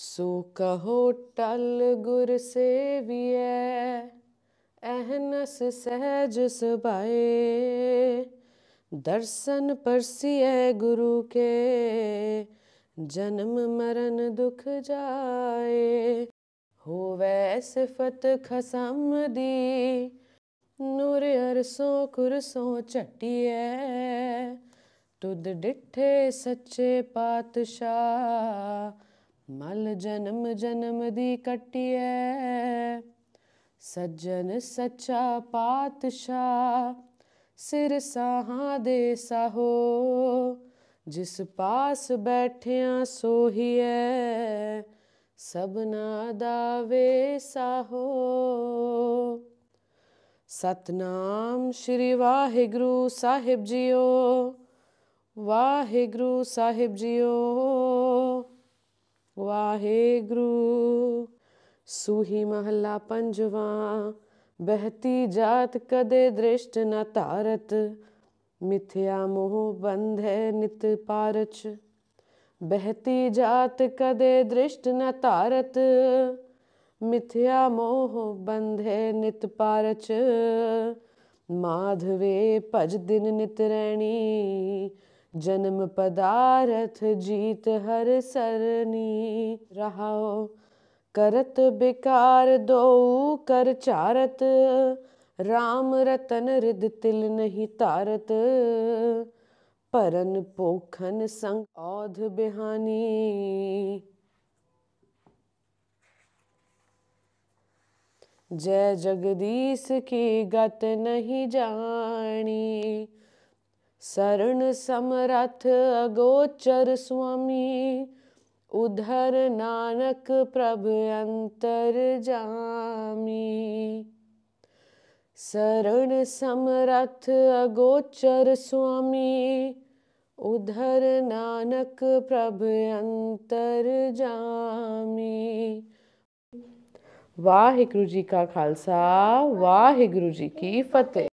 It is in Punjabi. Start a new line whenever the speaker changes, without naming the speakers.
ਸੋ ਕਹੋ ਟਲ ਗੁਰ ਸੇਵੀਐ ਅਹਨਸ ਸਹਿਜ ਸਭਾਏ ਦਰਸ਼ਨ ਪਰਸੀਐ ਗੁਰੂ ਕੇ ਜਨਮ ਮਰਨ ਦੁਖ ਜਾਏ ਹੋਵੇ ਸਿਫਤ ਖਸਮ ਦੀ ਨੂਰ ਅਰਸੋ ਕੁਰਸੋ ਛਟਿਐ ਤੁਧ ਡਿਠੇ ਸੱਚੇ ਪਾਤਸ਼ਾਹ ਮਲ ਜਨਮ ਜਨਮ ਦੀ ਕਟਿਐ ਸੱਜਣ ਸੱਚਾ ਪਾਤਸ਼ਾਹ ਸਿਰ ਸਾਹਾਂ ਦੇ ਸਾਹੋ ਜਿਸ ਪਾਸ ਬੈਠਿਆ ਸੋਹੀਐ ਸਭਨਾ ਦਾ ਵੇ ਸਾਹੋ ਸਤਨਾਮ ਸ਼੍ਰੀ ਵਾਹਿਗੁਰੂ ਸਾਹਿਬ ਜੀਓ ਵਾਹਿਗੁਰੂ ਸਾਹਿਬ ਜੀਓ ਵਾਹਿਗੁਰੂ ਸੁਹੀ ਮਹੱਲਾ ਪੰਜਵਾ ਬਹਤੀ ਜਾਤ ਕਦੇ ਦ੍ਰਿਸ਼ਟ ਨ ਧਾਰਤ ਮਿਥਿਆ ਮੋਹ ਬੰਧੈ ਨਿਤ ਪਾਰਚ ਬਹਤੀ ਜਾਤ ਕਦੇ ਦ੍ਰਿਸ਼ਟ ਨ ਧਾਰਤ ਮਿਥਿਆ ਮੋਹ ਬੰਧੈ ਨਿਤ ਪਾਰਚ ਮਾਧਵੇ ਭਜ ਦਿਨ ਨਿਤ ਰਹਿਣੀ ਜਨਮ ਪਦਾਰਥ ਜੀਤ ਹਰ ਸਰਨੀ ਰਹਾਓ ਕਰਤ ਬਿਕਾਰ ਦੋ ਕਰ ਚਾਰਤ RAM ਰਤਨ ਰਿਦ ਤਿਲ ਨਹੀਂ ਤਾਰਤ ਪਰਨ ਪੋਖਨ ਸੰਗ ਔਧ ਬਿਹਾਨੀ ਜੈ ਜਗਦੀਸ਼ ਕੀ ਗਤ ਨਹੀਂ ਜਾਣੀ ਸਰਣ ਸਮਰਥ ਅਗੋਚਰ ਸੁਆਮੀ ਉਧਰ ਨਾਨਕ ਪ੍ਰਭ ਅੰਤਰ ਜਾਮੀ ਸਰਣ ਸਮਰਥ ਅਗੋਚਰ ਸੁਆਮੀ ਉਧਰ ਨਾਨਕ ਪ੍ਰਭ ਅੰਤਰ ਜਾਮੀ ਵਾਹਿਗੁਰੂ ਜੀ ਕਾ ਖਾਲਸਾ ਵਾਹਿਗੁਰੂ ਜੀ ਕੀ ਫਤਿਹ